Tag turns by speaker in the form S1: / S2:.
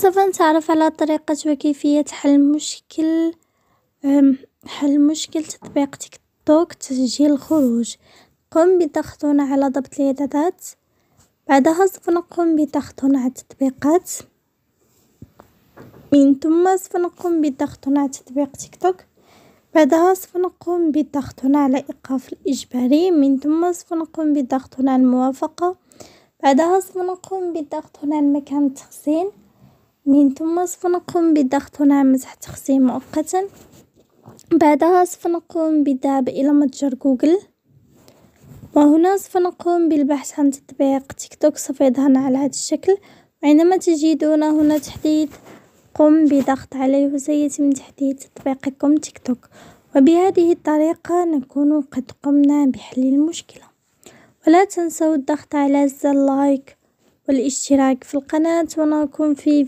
S1: سوف نتعرف على طريقة وكيفية حل مشكل حل مشكل تطبيق تيك توك تسجيل الخروج، قم بالضغط هنا على ضبط الإعدادات، بعدها سوف نقوم بالضغط هنا على التطبيقات، من ثم سوف نقوم بالضغط هنا على تطبيق تيك توك، بعدها سوف نقوم بالضغط هنا على إيقاف الإجباري، من ثم سوف نقوم بالضغط هنا على الموافقة، بعدها سوف نقوم بالضغط هنا على مكان التخزين. من ثم سوف نقوم بالضغط هنا على مسح تخزين مؤقتا، بعدها سوف نقوم بالذهاب الى متجر جوجل، وهنا سوف نقوم بالبحث عن تطبيق تيك توك سوف يظهر على هذا الشكل، عندما تجدون هنا تحديد قم بضغط عليه وسيتم تحديد تطبيقكم تيك توك، وبهذه الطريقة نكون قد قمنا بحل المشكلة، ولا تنسوا الضغط على زر لايك والاشتراك في القناة ونراكم في.